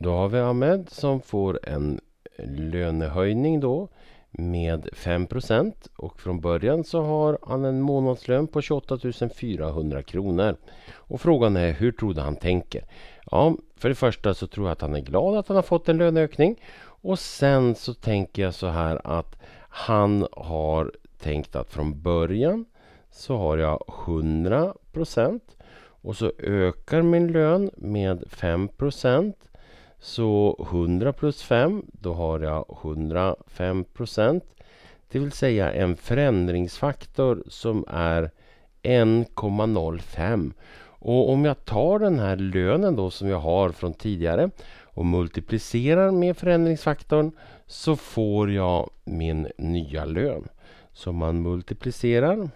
Då har vi Ahmed som får en lönehöjning då med 5 och från början så har han en månadslön på 28 400 kronor. Och frågan är hur tror du han tänker? Ja, för det första så tror jag att han är glad att han har fått en löneökning och sen så tänker jag så här att han har tänkt att från början så har jag 100 och så ökar min lön med 5 så 100 plus 5, då har jag 105 procent. Det vill säga en förändringsfaktor som är 1,05. Och om jag tar den här lönen då som jag har från tidigare och multiplicerar med förändringsfaktorn så får jag min nya lön. Så man multiplicerar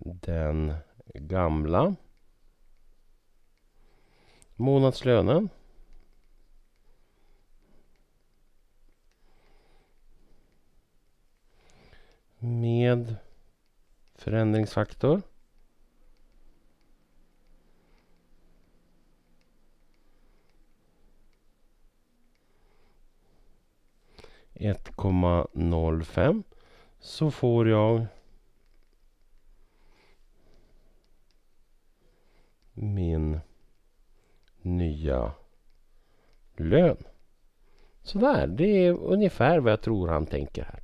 den gamla. Månadslönen. Med förändringsfaktor. ett komma noll fem så får jag min nya lön. Sådär, det är ungefär vad jag tror han tänker här.